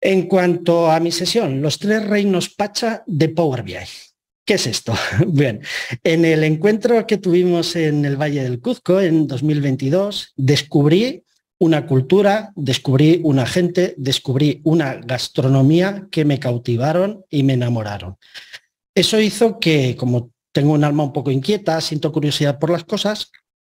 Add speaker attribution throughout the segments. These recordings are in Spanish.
Speaker 1: En cuanto a mi sesión, los tres reinos Pacha de Power BI. ¿Qué es esto? Bien, en el encuentro que tuvimos en el Valle del Cuzco en 2022, descubrí una cultura, descubrí una gente, descubrí una gastronomía que me cautivaron y me enamoraron. Eso hizo que, como tengo un alma un poco inquieta, siento curiosidad por las cosas,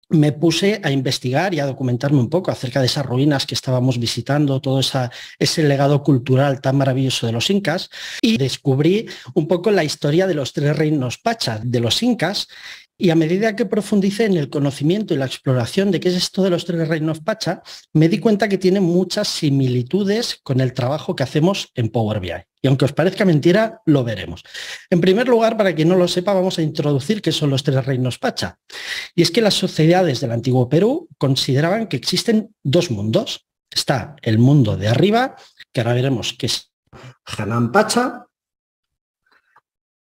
Speaker 1: me puse a investigar y a documentarme un poco acerca de esas ruinas que estábamos visitando, todo ese legado cultural tan maravilloso de los incas, y descubrí un poco la historia de los tres reinos pacha de los incas y a medida que profundicé en el conocimiento y la exploración de qué es esto de los tres reinos Pacha, me di cuenta que tiene muchas similitudes con el trabajo que hacemos en Power BI. Y aunque os parezca mentira, lo veremos. En primer lugar, para quien no lo sepa, vamos a introducir qué son los tres reinos Pacha. Y es que las sociedades del antiguo Perú consideraban que existen dos mundos. Está el mundo de arriba, que ahora veremos que es Hanan Pacha,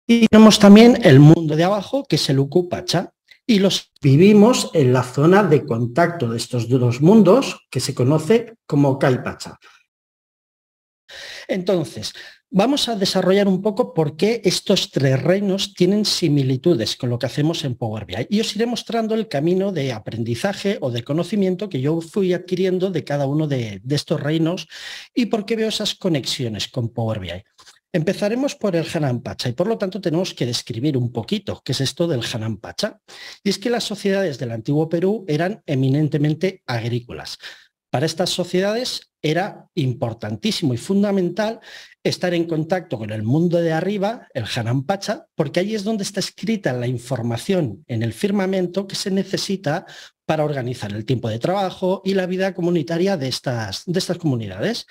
Speaker 1: y tenemos también el mundo de abajo, que es el Pacha, y los vivimos en la zona de contacto de estos dos mundos, que se conoce como Kaipacha. Entonces, vamos a desarrollar un poco por qué estos tres reinos tienen similitudes con lo que hacemos en Power BI. Y os iré mostrando el camino de aprendizaje o de conocimiento que yo fui adquiriendo de cada uno de, de estos reinos y por qué veo esas conexiones con Power BI. Empezaremos por el Hanan Pacha y por lo tanto tenemos que describir un poquito qué es esto del Hanan Pacha. Y es que las sociedades del antiguo Perú eran eminentemente agrícolas. Para estas sociedades era importantísimo y fundamental estar en contacto con el mundo de arriba, el Hanan Pacha, porque ahí es donde está escrita la información en el firmamento que se necesita para organizar el tiempo de trabajo y la vida comunitaria de estas, de estas comunidades.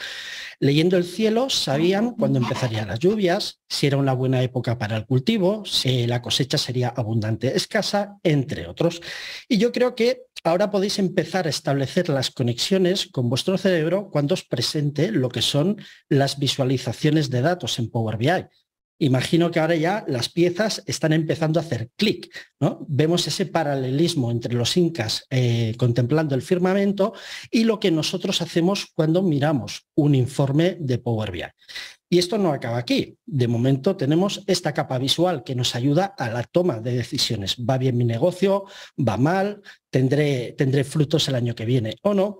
Speaker 1: Leyendo el cielo sabían cuándo empezarían las lluvias, si era una buena época para el cultivo, si la cosecha sería abundante, escasa, entre otros. Y yo creo que ahora podéis empezar a establecer las conexiones con vuestro cerebro cuando presente lo que son las visualizaciones de datos en Power BI. Imagino que ahora ya las piezas están empezando a hacer clic. ¿no? Vemos ese paralelismo entre los incas eh, contemplando el firmamento y lo que nosotros hacemos cuando miramos un informe de Power BI. Y esto no acaba aquí. De momento tenemos esta capa visual que nos ayuda a la toma de decisiones. ¿Va bien mi negocio? ¿Va mal? ¿Tendré, tendré frutos el año que viene o no?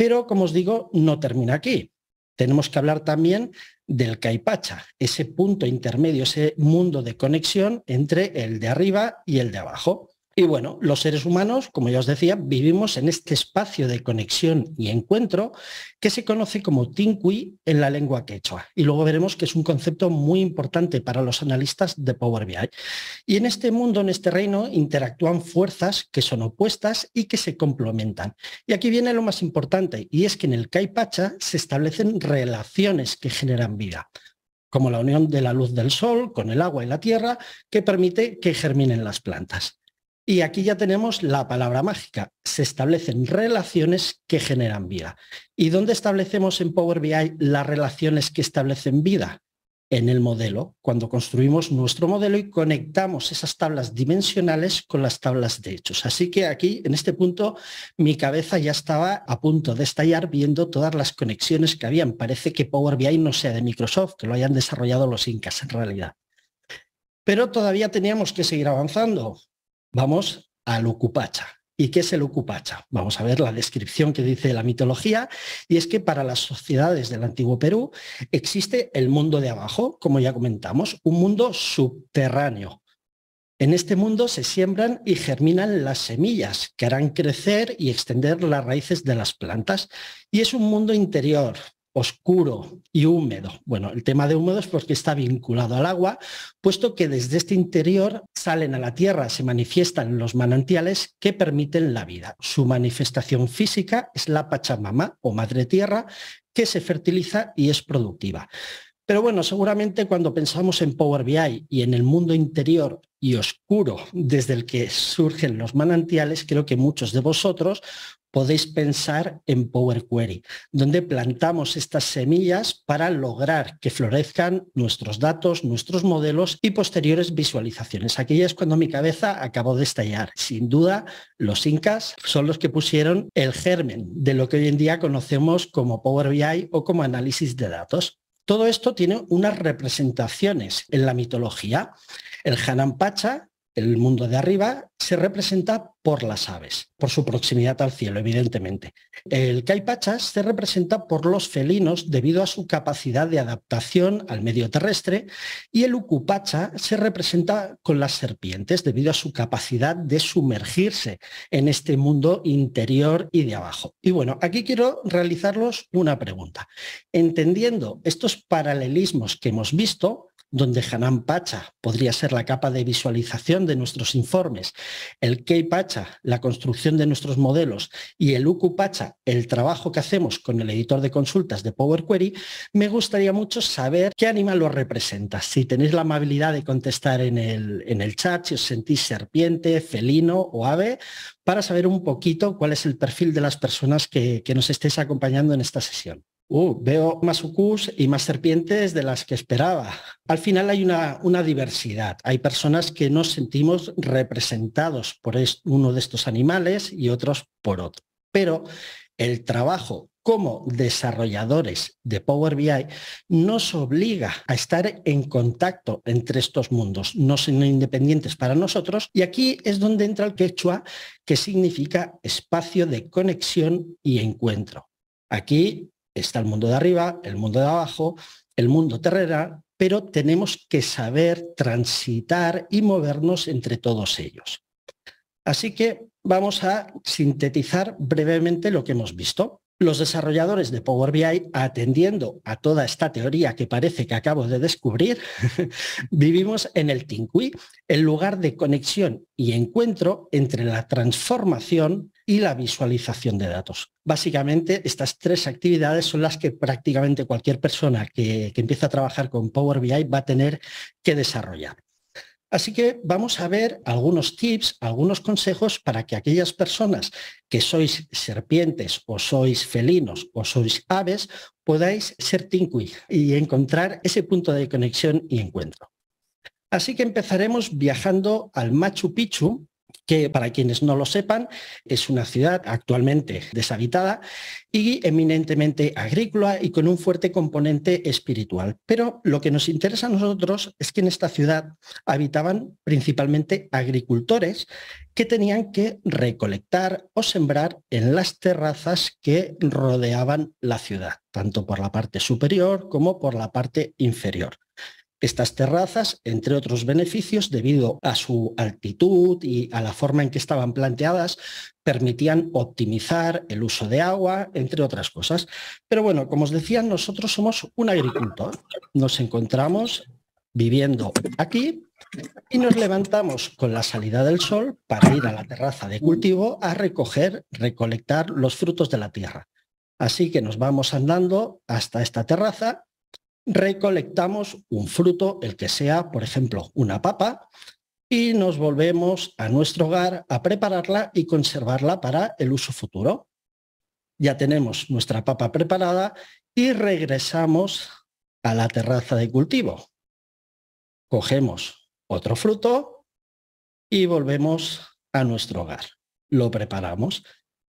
Speaker 1: Pero, como os digo, no termina aquí. Tenemos que hablar también del caipacha, ese punto intermedio, ese mundo de conexión entre el de arriba y el de abajo. Y bueno, los seres humanos, como ya os decía, vivimos en este espacio de conexión y encuentro que se conoce como Tinkui en la lengua quechua. Y luego veremos que es un concepto muy importante para los analistas de Power BI. Y en este mundo, en este reino, interactúan fuerzas que son opuestas y que se complementan. Y aquí viene lo más importante, y es que en el Caipacha se establecen relaciones que generan vida como la unión de la luz del sol con el agua y la tierra, que permite que germinen las plantas. Y aquí ya tenemos la palabra mágica. Se establecen relaciones que generan vida. ¿Y dónde establecemos en Power BI las relaciones que establecen vida? En el modelo, cuando construimos nuestro modelo y conectamos esas tablas dimensionales con las tablas de hechos. Así que aquí, en este punto, mi cabeza ya estaba a punto de estallar viendo todas las conexiones que habían. Parece que Power BI no sea de Microsoft, que lo hayan desarrollado los incas en realidad. Pero todavía teníamos que seguir avanzando. Vamos al Ucupacha. ¿Y qué es el Ucupacha? Vamos a ver la descripción que dice la mitología, y es que para las sociedades del antiguo Perú existe el mundo de abajo, como ya comentamos, un mundo subterráneo. En este mundo se siembran y germinan las semillas que harán crecer y extender las raíces de las plantas. Y es un mundo interior, oscuro y húmedo. Bueno, el tema de húmedo es porque está vinculado al agua, puesto que desde este interior salen a la tierra, se manifiestan los manantiales que permiten la vida. Su manifestación física es la Pachamama o Madre Tierra, que se fertiliza y es productiva. Pero bueno, seguramente cuando pensamos en Power BI y en el mundo interior y oscuro desde el que surgen los manantiales, creo que muchos de vosotros podéis pensar en Power Query, donde plantamos estas semillas para lograr que florezcan nuestros datos, nuestros modelos y posteriores visualizaciones. Aquella es cuando mi cabeza acabó de estallar. Sin duda, los incas son los que pusieron el germen de lo que hoy en día conocemos como Power BI o como análisis de datos. Todo esto tiene unas representaciones en la mitología. El Hanan Pacha, el mundo de arriba, se representa por las aves, por su proximidad al cielo, evidentemente. El caipachas se representa por los felinos debido a su capacidad de adaptación al medio terrestre y el ucupacha se representa con las serpientes debido a su capacidad de sumergirse en este mundo interior y de abajo. Y bueno, aquí quiero realizarlos una pregunta. Entendiendo estos paralelismos que hemos visto, donde Hanan Pacha podría ser la capa de visualización de nuestros informes, el Kaypacha la construcción de nuestros modelos y el Ucupacha, pacha, el trabajo que hacemos con el editor de consultas de Power Query, me gustaría mucho saber qué animal lo representa. Si tenéis la amabilidad de contestar en el, en el chat, si os sentís serpiente, felino o ave, para saber un poquito cuál es el perfil de las personas que, que nos estéis acompañando en esta sesión. Uh, veo más ucus y más serpientes de las que esperaba. Al final hay una, una diversidad. Hay personas que nos sentimos representados por uno de estos animales y otros por otro. Pero el trabajo como desarrolladores de Power BI nos obliga a estar en contacto entre estos mundos, no son independientes para nosotros. Y aquí es donde entra el quechua, que significa espacio de conexión y encuentro. Aquí Está el mundo de arriba, el mundo de abajo, el mundo terrera, pero tenemos que saber transitar y movernos entre todos ellos. Así que vamos a sintetizar brevemente lo que hemos visto. Los desarrolladores de Power BI, atendiendo a toda esta teoría que parece que acabo de descubrir, vivimos en el Tinkui, el lugar de conexión y encuentro entre la transformación y la visualización de datos. Básicamente, estas tres actividades son las que prácticamente cualquier persona que, que empiece a trabajar con Power BI va a tener que desarrollar. Así que vamos a ver algunos tips, algunos consejos para que aquellas personas que sois serpientes o sois felinos o sois aves, podáis ser Tinkui y encontrar ese punto de conexión y encuentro. Así que empezaremos viajando al Machu Picchu, que para quienes no lo sepan es una ciudad actualmente deshabitada y eminentemente agrícola y con un fuerte componente espiritual. Pero lo que nos interesa a nosotros es que en esta ciudad habitaban principalmente agricultores que tenían que recolectar o sembrar en las terrazas que rodeaban la ciudad, tanto por la parte superior como por la parte inferior. Estas terrazas, entre otros beneficios, debido a su altitud y a la forma en que estaban planteadas, permitían optimizar el uso de agua, entre otras cosas. Pero bueno, como os decía, nosotros somos un agricultor. Nos encontramos viviendo aquí y nos levantamos con la salida del sol para ir a la terraza de cultivo a recoger, recolectar los frutos de la tierra. Así que nos vamos andando hasta esta terraza recolectamos un fruto, el que sea, por ejemplo, una papa, y nos volvemos a nuestro hogar a prepararla y conservarla para el uso futuro. Ya tenemos nuestra papa preparada y regresamos a la terraza de cultivo. Cogemos otro fruto y volvemos a nuestro hogar. Lo preparamos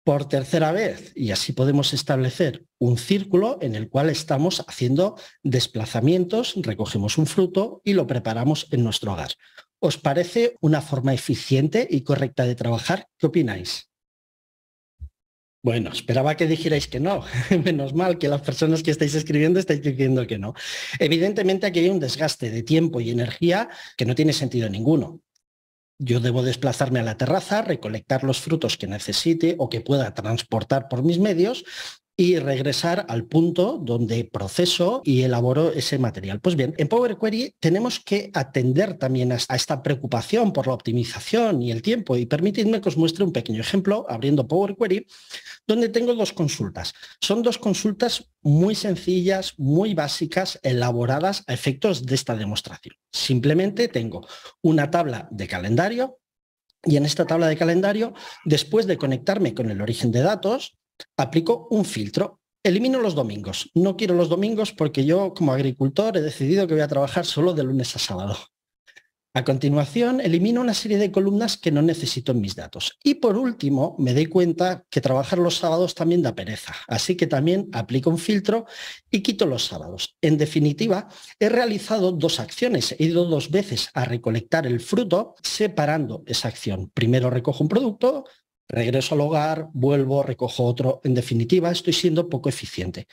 Speaker 1: por tercera vez y así podemos establecer un círculo en el cual estamos haciendo desplazamientos, recogemos un fruto y lo preparamos en nuestro hogar. ¿Os parece una forma eficiente y correcta de trabajar? ¿Qué opináis? Bueno, esperaba que dijerais que no. Menos mal que las personas que estáis escribiendo estáis diciendo que no. Evidentemente aquí hay un desgaste de tiempo y energía que no tiene sentido ninguno. Yo debo desplazarme a la terraza, recolectar los frutos que necesite o que pueda transportar por mis medios y regresar al punto donde proceso y elaboro ese material. Pues bien, en Power Query tenemos que atender también a esta preocupación por la optimización y el tiempo. Y permitidme que os muestre un pequeño ejemplo abriendo Power Query, donde tengo dos consultas. Son dos consultas muy sencillas, muy básicas, elaboradas a efectos de esta demostración. Simplemente tengo una tabla de calendario y en esta tabla de calendario, después de conectarme con el origen de datos, Aplico un filtro. Elimino los domingos. No quiero los domingos porque yo como agricultor he decidido que voy a trabajar solo de lunes a sábado. A continuación, elimino una serie de columnas que no necesito en mis datos. Y por último, me doy cuenta que trabajar los sábados también da pereza. Así que también aplico un filtro y quito los sábados. En definitiva, he realizado dos acciones. He ido dos veces a recolectar el fruto separando esa acción. Primero recojo un producto, Regreso al hogar, vuelvo, recojo otro. En definitiva, estoy siendo poco eficiente.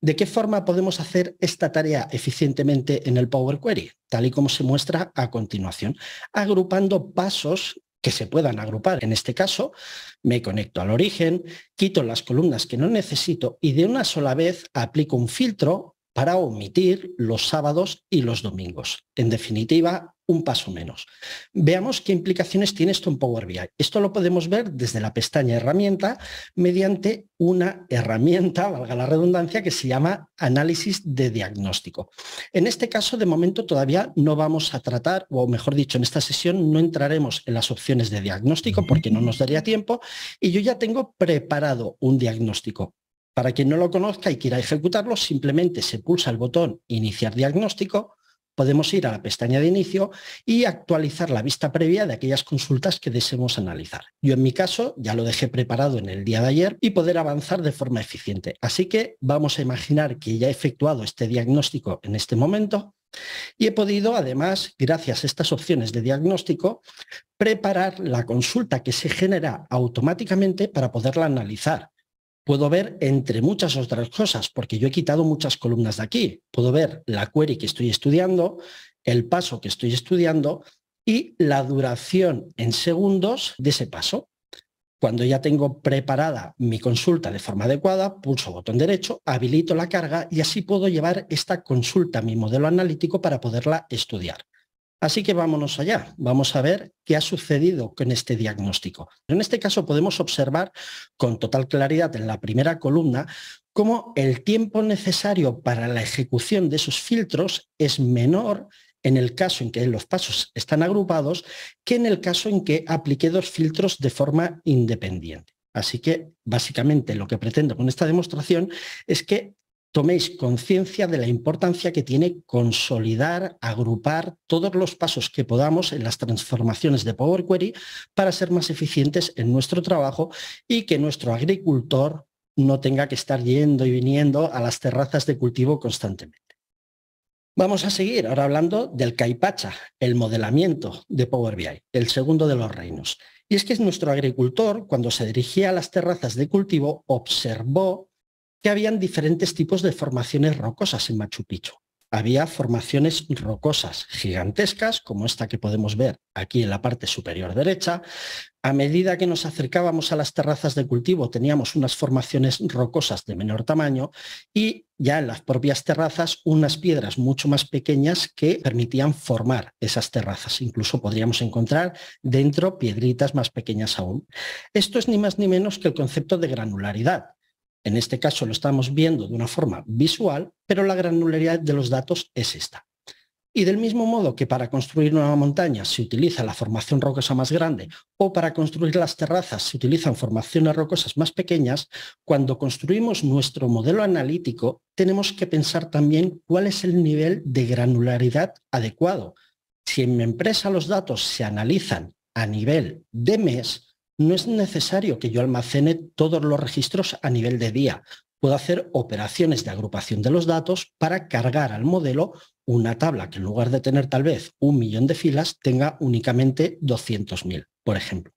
Speaker 1: ¿De qué forma podemos hacer esta tarea eficientemente en el Power Query? Tal y como se muestra a continuación, agrupando pasos que se puedan agrupar. En este caso, me conecto al origen, quito las columnas que no necesito y de una sola vez aplico un filtro para omitir los sábados y los domingos. En definitiva, un paso menos. Veamos qué implicaciones tiene esto en Power BI. Esto lo podemos ver desde la pestaña herramienta mediante una herramienta, valga la redundancia, que se llama análisis de diagnóstico. En este caso, de momento, todavía no vamos a tratar, o mejor dicho, en esta sesión no entraremos en las opciones de diagnóstico porque no nos daría tiempo y yo ya tengo preparado un diagnóstico. Para quien no lo conozca y quiera ejecutarlo, simplemente se pulsa el botón Iniciar diagnóstico podemos ir a la pestaña de inicio y actualizar la vista previa de aquellas consultas que deseemos analizar. Yo en mi caso ya lo dejé preparado en el día de ayer y poder avanzar de forma eficiente. Así que vamos a imaginar que ya he efectuado este diagnóstico en este momento y he podido, además, gracias a estas opciones de diagnóstico, preparar la consulta que se genera automáticamente para poderla analizar. Puedo ver entre muchas otras cosas, porque yo he quitado muchas columnas de aquí. Puedo ver la query que estoy estudiando, el paso que estoy estudiando y la duración en segundos de ese paso. Cuando ya tengo preparada mi consulta de forma adecuada, pulso botón derecho, habilito la carga y así puedo llevar esta consulta a mi modelo analítico para poderla estudiar. Así que vámonos allá, vamos a ver qué ha sucedido con este diagnóstico. En este caso podemos observar con total claridad en la primera columna cómo el tiempo necesario para la ejecución de esos filtros es menor en el caso en que los pasos están agrupados que en el caso en que aplique dos filtros de forma independiente. Así que básicamente lo que pretendo con esta demostración es que toméis conciencia de la importancia que tiene consolidar, agrupar todos los pasos que podamos en las transformaciones de Power Query para ser más eficientes en nuestro trabajo y que nuestro agricultor no tenga que estar yendo y viniendo a las terrazas de cultivo constantemente. Vamos a seguir ahora hablando del caipacha, el modelamiento de Power BI, el segundo de los reinos. Y es que nuestro agricultor, cuando se dirigía a las terrazas de cultivo, observó que habían diferentes tipos de formaciones rocosas en Machu Picchu. Había formaciones rocosas gigantescas, como esta que podemos ver aquí en la parte superior derecha. A medida que nos acercábamos a las terrazas de cultivo, teníamos unas formaciones rocosas de menor tamaño y ya en las propias terrazas unas piedras mucho más pequeñas que permitían formar esas terrazas. Incluso podríamos encontrar dentro piedritas más pequeñas aún. Esto es ni más ni menos que el concepto de granularidad en este caso lo estamos viendo de una forma visual, pero la granularidad de los datos es esta. Y del mismo modo que para construir una montaña se utiliza la formación rocosa más grande o para construir las terrazas se utilizan formaciones rocosas más pequeñas, cuando construimos nuestro modelo analítico tenemos que pensar también cuál es el nivel de granularidad adecuado. Si en mi empresa los datos se analizan a nivel de mes, no es necesario que yo almacene todos los registros a nivel de día. Puedo hacer operaciones de agrupación de los datos para cargar al modelo una tabla que en lugar de tener tal vez un millón de filas, tenga únicamente 200.000, por ejemplo.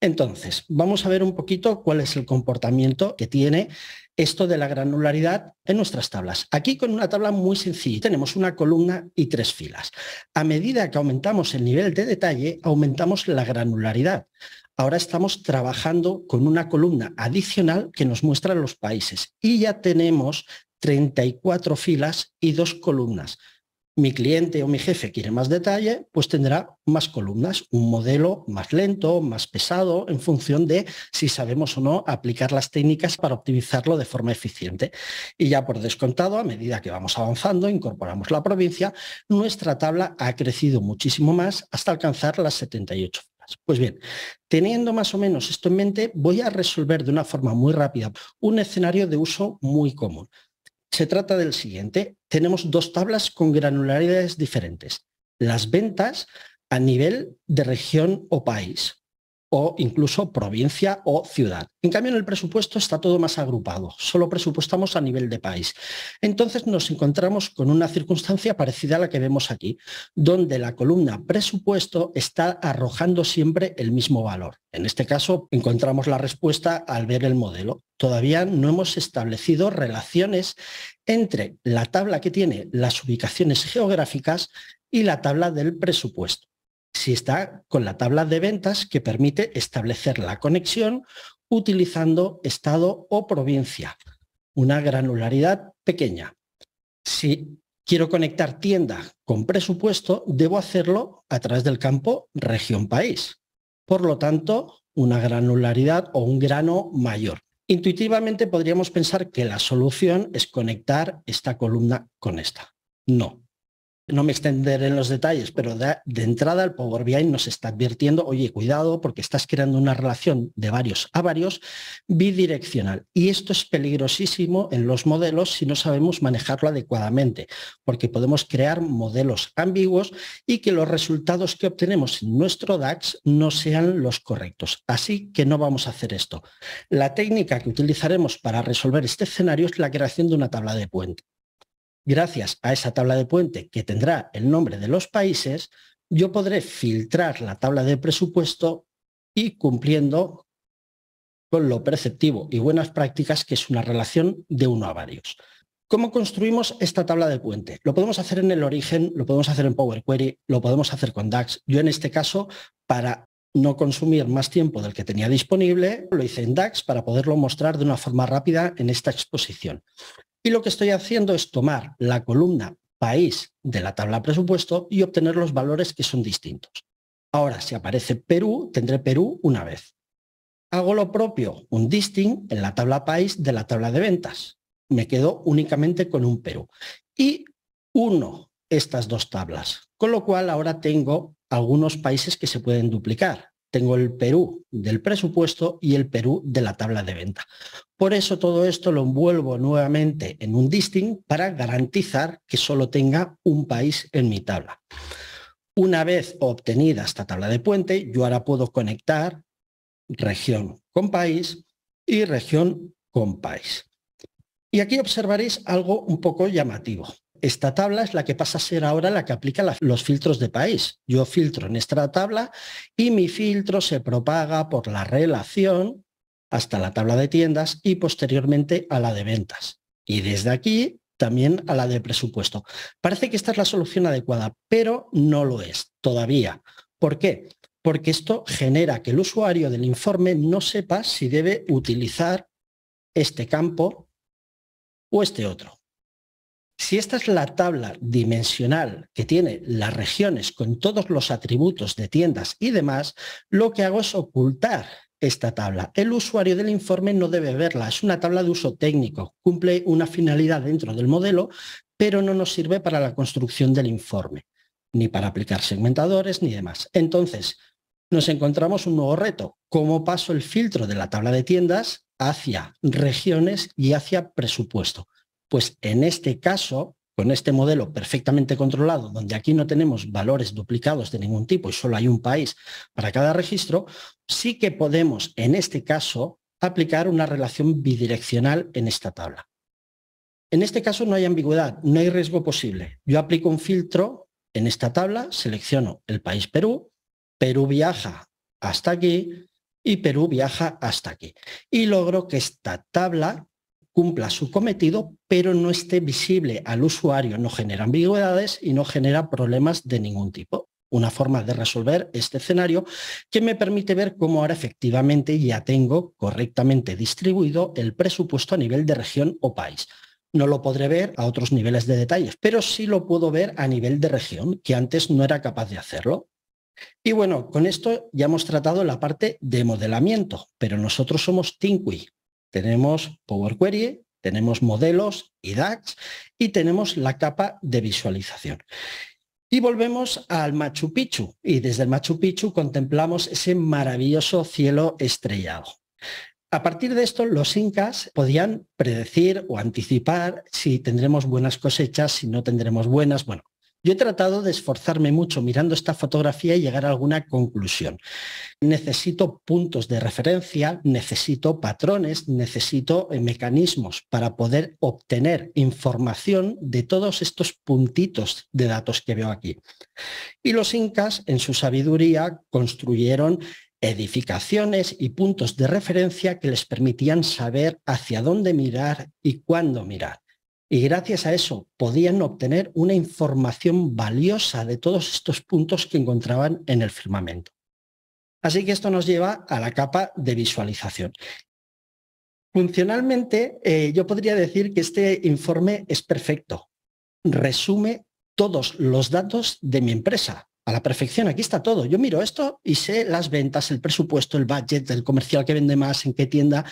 Speaker 1: Entonces, vamos a ver un poquito cuál es el comportamiento que tiene esto de la granularidad en nuestras tablas. Aquí con una tabla muy sencilla, tenemos una columna y tres filas. A medida que aumentamos el nivel de detalle, aumentamos la granularidad. Ahora estamos trabajando con una columna adicional que nos muestra los países y ya tenemos 34 filas y dos columnas mi cliente o mi jefe quiere más detalle, pues tendrá más columnas, un modelo más lento, más pesado, en función de si sabemos o no aplicar las técnicas para optimizarlo de forma eficiente. Y ya por descontado, a medida que vamos avanzando, incorporamos la provincia, nuestra tabla ha crecido muchísimo más hasta alcanzar las 78 pues bien, teniendo más o menos esto en mente, voy a resolver de una forma muy rápida un escenario de uso muy común se trata del siguiente. Tenemos dos tablas con granularidades diferentes. Las ventas a nivel de región o país o incluso provincia o ciudad. En cambio, en el presupuesto está todo más agrupado, solo presupuestamos a nivel de país. Entonces nos encontramos con una circunstancia parecida a la que vemos aquí, donde la columna presupuesto está arrojando siempre el mismo valor. En este caso, encontramos la respuesta al ver el modelo. Todavía no hemos establecido relaciones entre la tabla que tiene las ubicaciones geográficas y la tabla del presupuesto si está con la tabla de ventas que permite establecer la conexión utilizando estado o provincia, una granularidad pequeña. Si quiero conectar tienda con presupuesto, debo hacerlo a través del campo región-país. Por lo tanto, una granularidad o un grano mayor. Intuitivamente podríamos pensar que la solución es conectar esta columna con esta. No, no me extenderé en los detalles, pero de, entrada el Power BI nos está advirtiendo, oye, cuidado, porque estás creando una relación de varios a varios bidireccional. Y esto es peligrosísimo en los modelos si no sabemos manejarlo adecuadamente, porque podemos crear modelos ambiguos y que los resultados que obtenemos en nuestro DAX no sean los correctos. Así que no vamos a hacer esto. La técnica que utilizaremos para resolver este escenario es la creación de una tabla de puente gracias a esa tabla de puente que tendrá el nombre de los países, yo podré filtrar la tabla de presupuesto y cumpliendo con lo perceptivo y buenas prácticas, que es una relación de uno a varios. ¿Cómo construimos esta tabla de puente? Lo podemos hacer en el origen, lo podemos hacer en Power Query, lo podemos hacer con DAX. Yo en este caso, para no consumir más tiempo del que tenía disponible, lo hice en DAX para poderlo mostrar de una forma rápida en esta exposición. Y lo que estoy haciendo es tomar la columna país de la tabla presupuesto y obtener los valores que son distintos. Ahora, si aparece Perú, tendré Perú una vez. Hago lo propio, un distinct en la tabla país de la tabla de ventas. Me quedo únicamente con un Perú. Y uno estas dos tablas. Con lo cual ahora tengo algunos países que se pueden duplicar. Tengo el Perú del presupuesto y el Perú de la tabla de venta. Por eso todo esto lo envuelvo nuevamente en un Disting para garantizar que solo tenga un país en mi tabla. Una vez obtenida esta tabla de puente, yo ahora puedo conectar región con país y región con país. Y aquí observaréis algo un poco llamativo. Esta tabla es la que pasa a ser ahora la que aplica los filtros de país. Yo filtro en esta tabla y mi filtro se propaga por la relación hasta la tabla de tiendas y posteriormente a la de ventas. Y desde aquí también a la de presupuesto. Parece que esta es la solución adecuada, pero no lo es todavía. ¿Por qué? Porque esto genera que el usuario del informe no sepa si debe utilizar este campo o este otro. Si esta es la tabla dimensional que tiene las regiones con todos los atributos de tiendas y demás, lo que hago es ocultar esta tabla. El usuario del informe no debe verla, es una tabla de uso técnico, cumple una finalidad dentro del modelo, pero no nos sirve para la construcción del informe, ni para aplicar segmentadores ni demás. Entonces, nos encontramos un nuevo reto, cómo paso el filtro de la tabla de tiendas hacia regiones y hacia presupuesto. Pues en este caso, con este modelo perfectamente controlado, donde aquí no tenemos valores duplicados de ningún tipo y solo hay un país para cada registro, sí que podemos, en este caso, aplicar una relación bidireccional en esta tabla. En este caso no hay ambigüedad, no hay riesgo posible. Yo aplico un filtro en esta tabla, selecciono el país Perú, Perú viaja hasta aquí y Perú viaja hasta aquí. Y logro que esta tabla cumpla su cometido, pero no esté visible al usuario, no genera ambigüedades y no genera problemas de ningún tipo. Una forma de resolver este escenario que me permite ver cómo ahora efectivamente ya tengo correctamente distribuido el presupuesto a nivel de región o país. No lo podré ver a otros niveles de detalles, pero sí lo puedo ver a nivel de región, que antes no era capaz de hacerlo. Y bueno, con esto ya hemos tratado la parte de modelamiento, pero nosotros somos Tinqui, tenemos Power Query, tenemos modelos y DAX y tenemos la capa de visualización. Y volvemos al Machu Picchu y desde el Machu Picchu contemplamos ese maravilloso cielo estrellado. A partir de esto, los incas podían predecir o anticipar si tendremos buenas cosechas, si no tendremos buenas. Bueno, yo he tratado de esforzarme mucho mirando esta fotografía y llegar a alguna conclusión. Necesito puntos de referencia, necesito patrones, necesito eh, mecanismos para poder obtener información de todos estos puntitos de datos que veo aquí. Y los incas, en su sabiduría, construyeron edificaciones y puntos de referencia que les permitían saber hacia dónde mirar y cuándo mirar. Y gracias a eso podían obtener una información valiosa de todos estos puntos que encontraban en el firmamento. Así que esto nos lleva a la capa de visualización. Funcionalmente, eh, yo podría decir que este informe es perfecto. Resume todos los datos de mi empresa, a la perfección. Aquí está todo. Yo miro esto y sé las ventas, el presupuesto, el budget, el comercial que vende más, en qué tienda,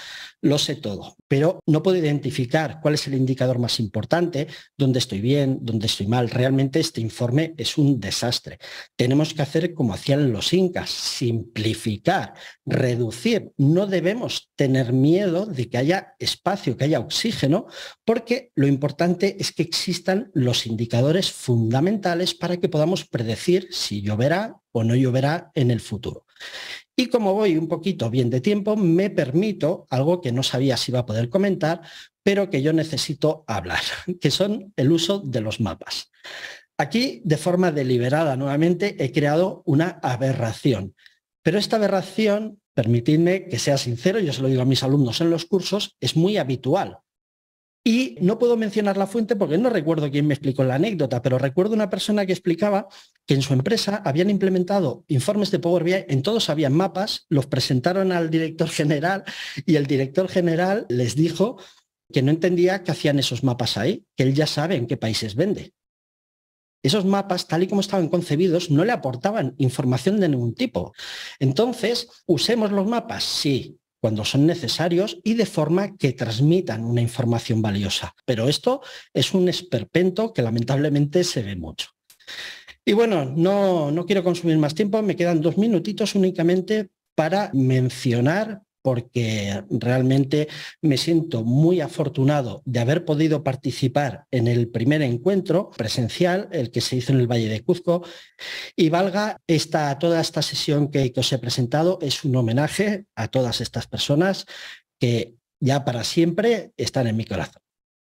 Speaker 1: lo sé todo. Pero no puedo identificar cuál es el indicador más importante, dónde estoy bien, dónde estoy mal. Realmente este informe es un desastre. Tenemos que hacer como hacían los incas, simplificar, reducir. No debemos tener miedo de que haya espacio, que haya oxígeno, porque lo importante es que existan los indicadores fundamentales para que podamos predecir si lloverá o no lloverá en el futuro. Y como voy un poquito bien de tiempo, me permito algo que no sabía si iba a poder comentar, pero que yo necesito hablar, que son el uso de los mapas. Aquí, de forma deliberada nuevamente, he creado una aberración. Pero esta aberración, permitidme que sea sincero, yo se lo digo a mis alumnos en los cursos, es muy habitual. Y no puedo mencionar la fuente porque no recuerdo quién me explicó la anécdota, pero recuerdo una persona que explicaba que en su empresa habían implementado informes de Power BI, en todos habían mapas, los presentaron al director general y el director general les dijo que no entendía qué hacían esos mapas ahí, que él ya sabe en qué países vende. Esos mapas, tal y como estaban concebidos, no le aportaban información de ningún tipo. Entonces, ¿usemos los mapas? Sí, cuando son necesarios y de forma que transmitan una información valiosa. Pero esto es un esperpento que lamentablemente se ve mucho. Y bueno, no, no quiero consumir más tiempo, me quedan dos minutitos únicamente para mencionar porque realmente me siento muy afortunado de haber podido participar en el primer encuentro presencial, el que se hizo en el Valle de Cuzco, y valga esta, toda esta sesión que, que os he presentado, es un homenaje a todas estas personas que ya para siempre están en mi corazón.